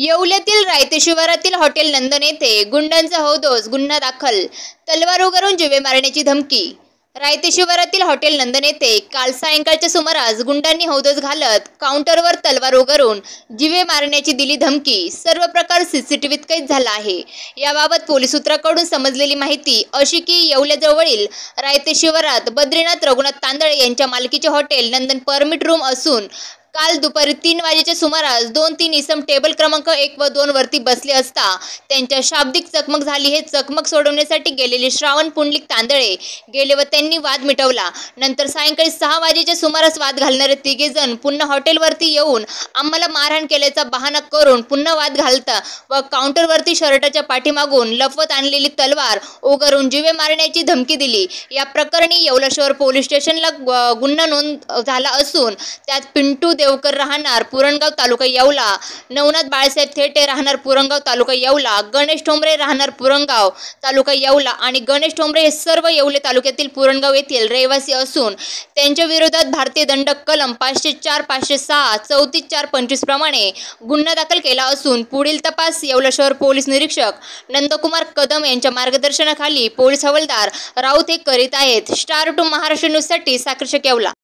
येवल्यातील रायते शिवारातील हॉटेल नंदन येथे गुंडांचा हौदोस गुन्हा दाखल तलवार उगारून जिवे मारण्याची धमकी रायते शिवारातील हॉटेल नंदन येथे काल सायंकाळच्या सुमारास गुंडांनी हौदोस घालत काउंटरवर तलवार उगारून जिवे मारण्याची दिली धमकी सर्व प्रकार सीसीटीव्हीत कैद झाला आहे याबाबत पोलीस सूत्राकडून समजलेली माहिती अशी की येवल्याजवळील रायते शिवारात बद्रीनाथ रघुनाथ तांदळे यांच्या मालकीचे हॉटेल नंदन परमिट रूम असून काल दुपारी तीन वाजेच्या सुमारास दोन तीन इसम टेबल क्रमांक एक व दोन वरती बसले असता त्यांच्या शाब्दिक चकमक झाली हे चकमक सोडवण्यासाठी गेलेले श्रावण पुंडलिक तांदळे गेले व त्यांनी वाद मिटवला नंतर सायंकाळी सहा वाजेच्या सुमारास वाद घालणारे तिघे जण पुन्हा हॉटेलवरती येऊन आम्हाला मारहाण केल्याचा बहाणा करून पुन्हा वाद घालता व काउंटरवरती शर्टाच्या पाठीमागून लपवत आणलेली तलवार उगारून जिवे मारण्याची धमकी दिली या प्रकरणी येवला शहर पोलीस स्टेशनला गुन्हा नोंद झाला असून त्यात पिंटू देवकर राहणार पुरणगाव तालुका येवला नवनाथ बाळासाहेब थेटे राहणार पुरणगाव तालुका येवला गणेश ठोंबरे राहणार पुरणगाव तालुका येवला आणि गणेश ठोंबरे हे सर्व येवले तालुक्यातील पुरणगाव येथील रहिवासी असून त्यांच्या विरोधात भारतीय दंडक कलम पाचशे चार पाचशे सहा चौतीस चार पंचवीस प्रमाणे गुन्हा दाखल केला असून पुढील तपास येवला शहर पोलीस निरीक्षक नंदकुमार कदम यांच्या मार्गदर्शनाखाली पोलीस हवालदार राऊत हे करीत आहेत स्टार टू महाराष्ट्र न्यूजसाठी साक्रशक येवला